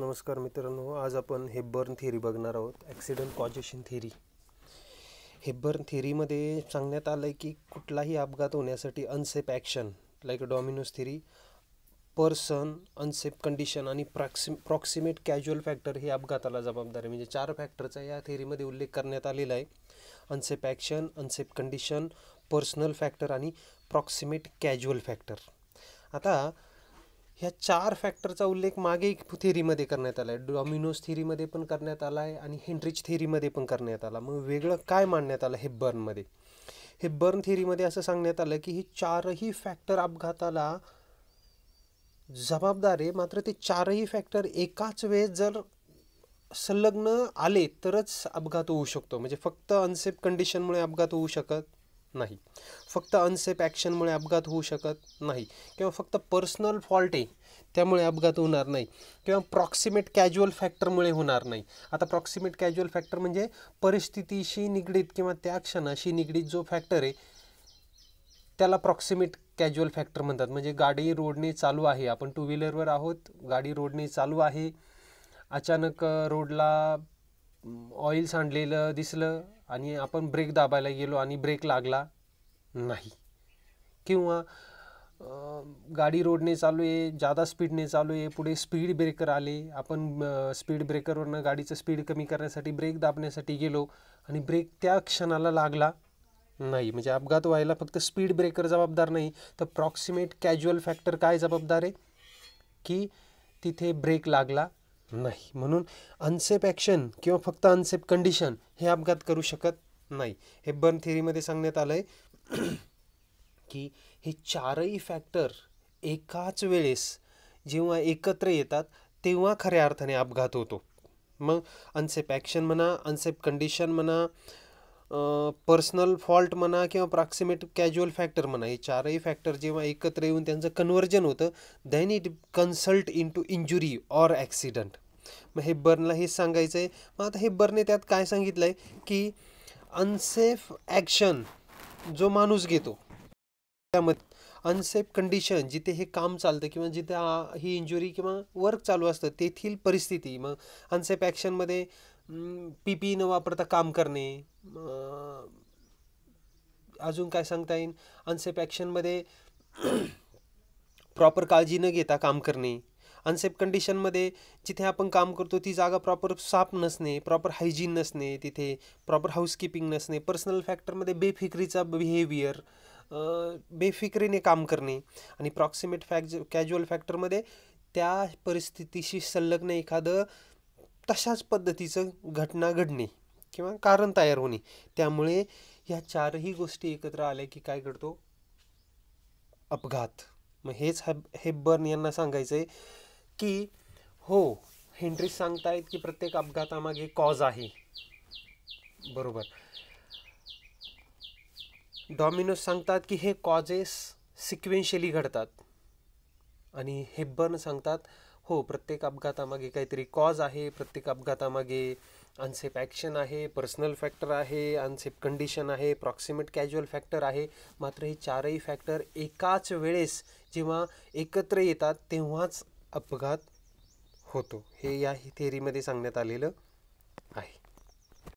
नमस्कार मित्रांनो आज आपण हेबर्न थिअरी बघणार आहोत ॲक्सिडंट कॉजेशन थिअरी हेबर्न थिअरीमध्ये सांगण्यात आलं आहे की कुठलाही अपघात होण्यासाठी unsafe action like dominos theory person unsafe condition आणि प्रॉक्सि प्रॉक्सिमेट कॅज्युअल फॅक्टर हे अपघाताला जबाबदार आहे म्हणजे चार फॅक्टरचा या थेरीमध्ये उल्लेख करण्यात आलेला आहे unsafe action unsafe condition personal factor आणि प्रॉक्सिमेट कॅज्युअल फॅक्टर आता ह्या चार फॅक्टरचा उल्लेख मागे एक थेरीमध्ये करण्यात आला आहे डॉमिनोज थेरीमध्ये पण करण्यात आला आहे आणि हेनरिच थेरीमध्ये पण करण्यात आला मग वेगळं काय मांडण्यात आलं हे बर्नमध्ये हे बर्न थेरीमध्ये असं सांगण्यात आलं की हे चारही फॅक्टर अपघाताला जबाबदार आहे मात्र ते चारही फॅक्टर एकाच वेळेस जर संलग्न आले तरच अपघात होऊ शकतो म्हणजे फक्त अनसेफ कंडिशनमुळे अपघात होऊ शकत नाही फक्त अनसेफ ॲक्शनमुळे अपघात होऊ शकत नाही किंवा फक्त पर्सनल फॉल्ट आहे त्यामुळे अपघात होणार नाही किंवा प्रॉक्सिमेट कॅज्युअल फॅक्टरमुळे होणार नाही आता प्रॉक्सिमेट कॅज्युअल फॅक्टर म्हणजे परिस्थितीशी निगडीत किंवा त्या क्षणाशी निगडीत जो फॅक्टर आहे त्याला प्रॉक्सिमेट कॅज्युअल फॅक्टर म्हणतात म्हणजे गाडी रोडने चालू आहे आपण टू व्हीलरवर आहोत गाडी रोडने चालू आहे अचानक रोडला ऑइल सांडलेलं दिसलं आणि आपण ब्रेक दाबायला गेलो आणि ब्रेक लागला नाही किंवा गाडी रोडने चालू आहे जादा स्पीडने चालू आहे पुढे स्पीड ब्रेकर आले आपण स्पीड ब्रेकरवरनं गाडीचं स्पीड कमी करण्यासाठी ब्रेक दाबण्यासाठी गेलो आणि ब्रेक त्या क्षणाला लागला नाही म्हणजे अपघात व्हायला फक्त स्पीड ब्रेकर जबाबदार नाही तर प्रॉक्सिमेट कॅज्युअल फॅक्टर काय जबाबदार आहे की तिथे ब्रेक लागला नाही म्हणून अनसेप ॲक्शन किंवा फक्त अनसेप कंडिशन हे अपघात करू शकत नाही हे बर्न थिअरीमध्ये सांगण्यात आलं आहे की हे चारही फॅक्टर एकाच वेळेस जेव्हा एकत्र येतात तेव्हा खऱ्या अर्थाने अपघात होतो मग अनसेप ॲक्शन म्हणा अनसेप कंडिशन म्हणा पर्सनल फॉल्ट म्हणा किंवा प्रॉक्सिमेट कॅज्युअल फॅक्टर म्हणा हे चारही फॅक्टर जेव्हा एकत्र येऊन त्यांचं कन्वर्जन होतं then it consult in to injury or accident मग हे बर्नला हेच सांगायचं आहे मग आता हे बर्नने त्यात काय सांगितलं आहे की अनसेफ ॲक्शन जो माणूस घेतो त्यामध्ये अनसेफ कंडिशन जिथे हे काम चालतं किंवा जिथे ही इंजुरी किंवा वर्क चालू असतं तेथील परिस्थिती मग अनसेफ ॲक्शनमध्ये पी पी न वापरता काम करणे अजून काय सांगता येईल अनसेफ ॲक्शनमध्ये प्रॉपर काळजी न घेता काम करणे अनसेफ कंडिशनमध्ये जिथे आपण काम करतो ती जागा प्रॉपर साफ नसणे प्रॉपर हायजीन नसणे तिथे प्रॉपर हाऊसकीपिंग नसणे पर्सनल फॅक्टरमध्ये बेफिक्रीचा बिहेवियर बेफिक्रीने काम करणे आणि प्रॉक्सिमेट फॅक्ज कॅज्युअल फॅक्टरमध्ये त्या परिस्थितीशी संलग्न एखादं तशाच पद्धतीचं घटना घडणे किंवा कारण तयार होणे त्यामुळे ह्या चारही गोष्टी एकत्र आल्या की काय घडतो अपघात मग हेच हेब हेबर्न यांना सांगायचं आहे की हो हेनरीज सांगतायत की प्रत्येक अपघातामागे कॉज आहे बरोबर डॉमिनोज सांगतात की हे कॉजेस सिक्वेन्शियली घडतात आणि हेब्बर्न सांगतात हो प्रत्येक अपघातामागे काहीतरी कॉज आहे प्रत्येक अपघातामागे अनसेप ॲक्शन आहे पर्सनल फॅक्टर आहे अनसेप कंडिशन आहे प्रॉक्सिमेट कॅज्युअल फॅक्टर आहे मात्र हे चारही फॅक्टर एकाच वेळेस जेव्हा एकत्र येतात तेव्हाच अपघात होतो हे या थेअरीमध्ये सांगण्यात आलेलं आहे